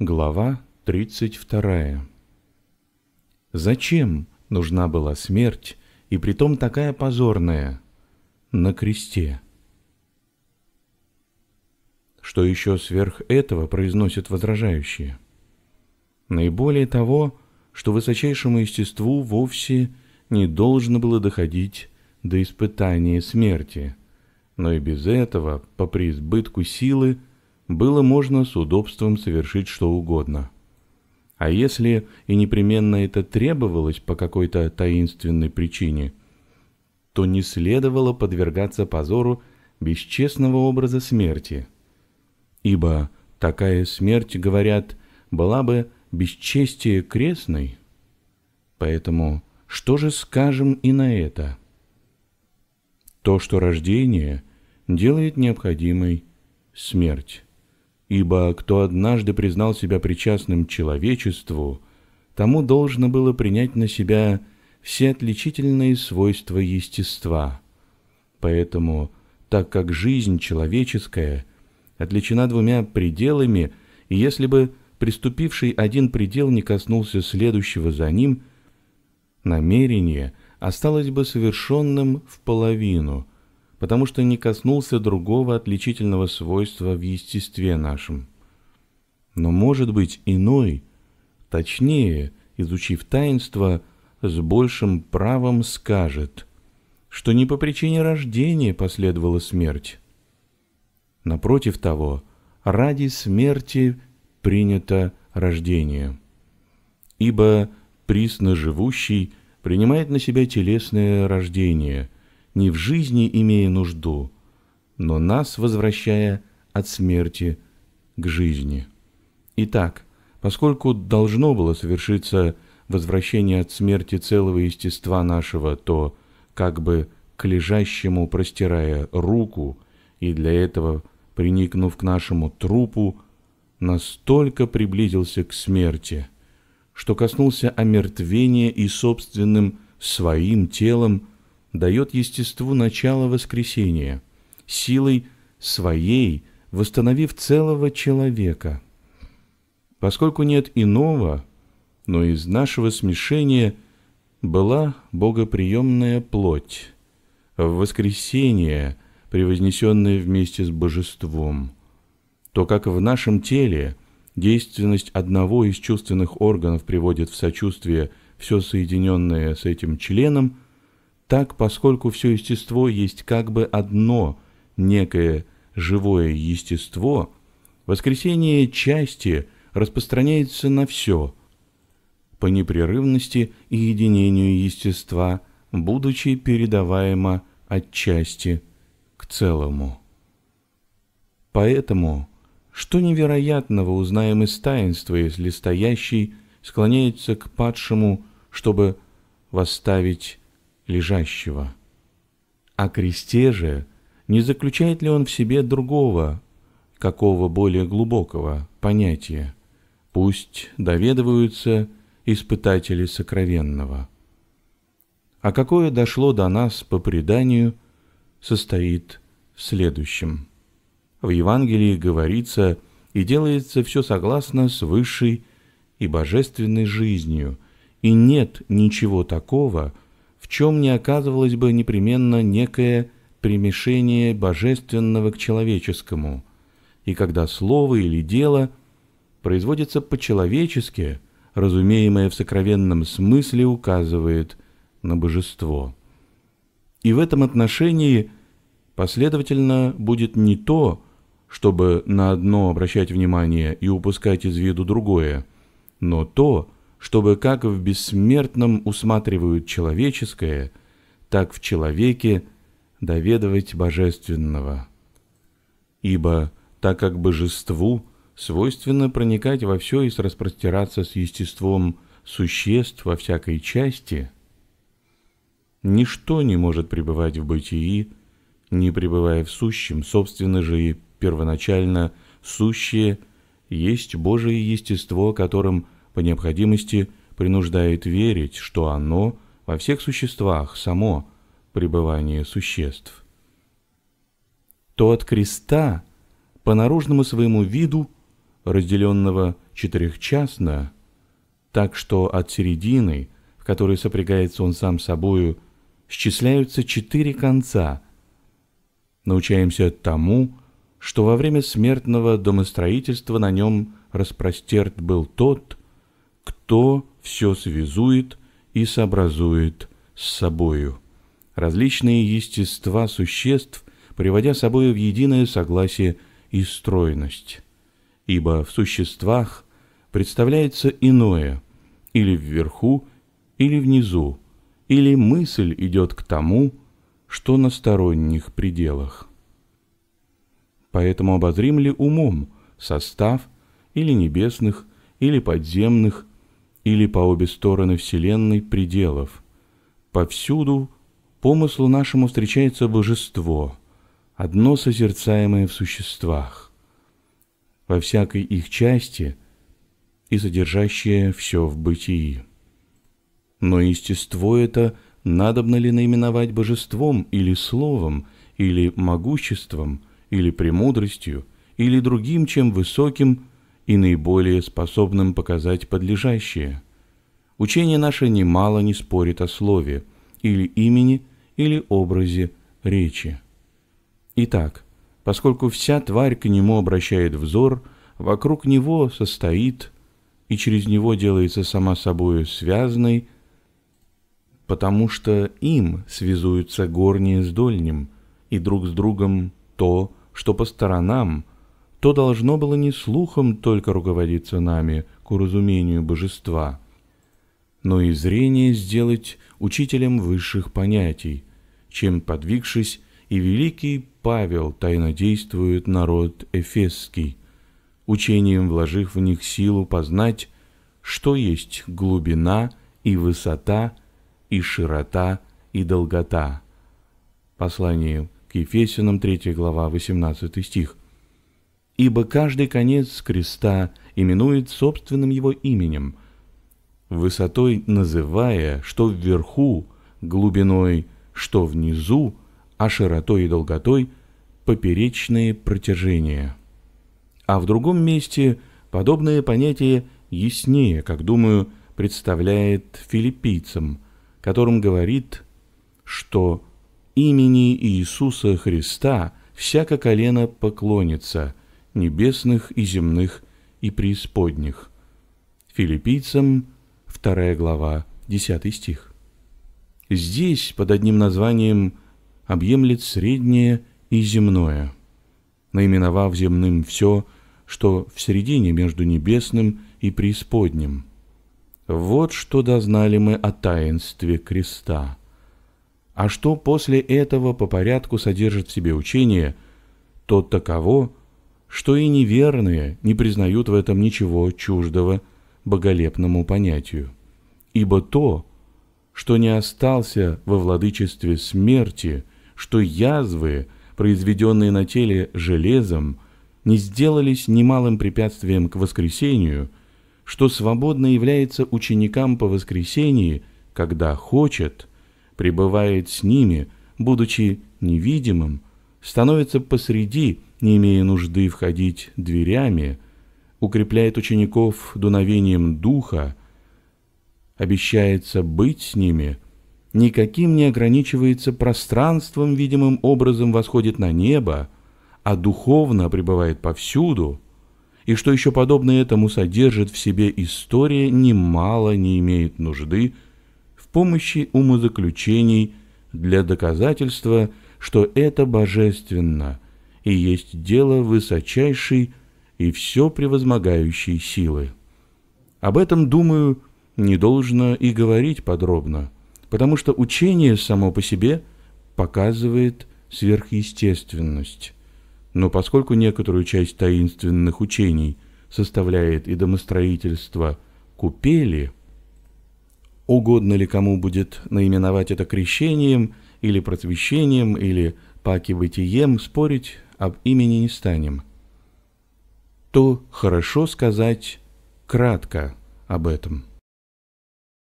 Глава 32. Зачем нужна была смерть, и притом такая позорная, на кресте? Что еще сверх этого произносят возражающие? Наиболее того, что высочайшему естеству вовсе не должно было доходить до испытания смерти, но и без этого, по преизбытку силы, было можно с удобством совершить что угодно. А если и непременно это требовалось по какой-то таинственной причине, то не следовало подвергаться позору бесчестного образа смерти, ибо такая смерть, говорят, была бы бесчестие крестной. Поэтому что же скажем и на это? То, что рождение делает необходимой смерть. Ибо кто однажды признал себя причастным человечеству, тому должно было принять на себя все отличительные свойства естества. Поэтому, так как жизнь человеческая отличена двумя пределами, и если бы приступивший один предел не коснулся следующего за ним, намерение осталось бы совершенным в половину – потому что не коснулся другого отличительного свойства в естестве нашем. Но, может быть, иной, точнее, изучив таинство, с большим правом скажет, что не по причине рождения последовала смерть. Напротив того, ради смерти принято рождение. Ибо присно живущий принимает на себя телесное рождение – не в жизни имея нужду, но нас возвращая от смерти к жизни. Итак, поскольку должно было совершиться возвращение от смерти целого естества нашего, то, как бы к лежащему простирая руку, и для этого, приникнув к нашему трупу, настолько приблизился к смерти, что коснулся омертвения и собственным своим телом – дает естеству начало воскресения, силой своей восстановив целого человека. Поскольку нет иного, но из нашего смешения была богоприемная плоть, в воскресение, превознесенное вместе с божеством, то как в нашем теле действенность одного из чувственных органов приводит в сочувствие все соединенное с этим членом – так, поскольку все естество есть как бы одно некое живое естество, воскресение части распространяется на все по непрерывности и единению естества, будучи передаваемо от части к целому. Поэтому, что невероятного узнаем из таинства, если стоящий склоняется к падшему, чтобы восставить лежащего. О кресте же не заключает ли он в себе другого, какого более глубокого понятия? Пусть доведываются испытатели сокровенного. А какое дошло до нас по преданию, состоит в следующем. В Евангелии говорится и делается все согласно с высшей и божественной жизнью, и нет ничего такого, в чем не оказывалось бы непременно некое примешение божественного к человеческому, и когда слово или дело производится по-человечески, разумеемое в сокровенном смысле указывает на божество. И в этом отношении последовательно будет не то, чтобы на одно обращать внимание и упускать из виду другое, но то, чтобы как в бессмертном усматривают человеческое, так в человеке доведывать божественного. Ибо так как божеству свойственно проникать во все и распростираться с естеством существ во всякой части, ничто не может пребывать в бытии, не пребывая в сущем, собственно же и первоначально сущее есть Божие естество, которым – по необходимости принуждает верить, что оно во всех существах само пребывание существ. То от креста по наружному своему виду, разделенного четырехчастно, так что от середины, в которой сопрягается он сам собою, счисляются четыре конца. Научаемся тому, что во время смертного домостроительства на нем распростерт был тот, то все связует и сообразует с собою. Различные естества существ, приводя собою в единое согласие и стройность. Ибо в существах представляется иное, или вверху, или внизу, или мысль идет к тому, что на сторонних пределах. Поэтому обозрим ли умом состав или небесных, или подземных, или по обе стороны Вселенной пределов. Повсюду помыслу нашему встречается божество, одно созерцаемое в существах, во всякой их части и содержащее все в бытии. Но естество это надобно ли наименовать божеством или словом, или могуществом, или премудростью, или другим, чем высоким – и наиболее способным показать подлежащее. Учение наше немало не спорит о слове, или имени, или образе речи. Итак, поскольку вся тварь к нему обращает взор, вокруг него состоит и через него делается сама собою связной, потому что им связуются горние с дольним, и друг с другом то, что по сторонам – то должно было не слухом только руководиться нами к уразумению божества, но и зрение сделать учителем высших понятий, чем подвигшись и великий Павел тайно действует народ эфесский, учением вложив в них силу познать, что есть глубина и высота, и широта, и долгота. Послание к Ефесянам, 3 глава, 18 стих ибо каждый конец креста именует собственным его именем, высотой называя, что вверху, глубиной, что внизу, а широтой и долготой поперечные протяжения. А в другом месте подобное понятие яснее, как думаю, представляет филиппийцам, которым говорит, что имени Иисуса Христа всяко колено поклонится – небесных и земных и преисподних. Филиппийцам 2 глава 10 стих. Здесь под одним названием объемлет среднее и земное, наименовав земным все, что в середине между небесным и преисподним. Вот что дознали мы о таинстве креста. А что после этого по порядку содержит в себе учение, то таково – что и неверные не признают в этом ничего чуждого боголепному понятию. Ибо то, что не остался во владычестве смерти, что язвы, произведенные на теле железом, не сделались немалым препятствием к воскресению, что свободно является ученикам по воскресении, когда хочет, пребывает с ними, будучи невидимым, становится посреди, не имея нужды входить дверями, укрепляет учеников дуновением духа, обещается быть с ними, никаким не ограничивается пространством, видимым образом восходит на небо, а духовно пребывает повсюду, и что еще подобное этому содержит в себе история, немало не имеет нужды в помощи умозаключений для доказательства – что это божественно и есть дело высочайшей и все превозмогающей силы. Об этом, думаю, не должно и говорить подробно, потому что учение само по себе показывает сверхъестественность. Но поскольку некоторую часть таинственных учений составляет и домостроительство купели, угодно ли кому будет наименовать это крещением – или просвещением, или паки бытием спорить об имени не станем, то хорошо сказать кратко об этом.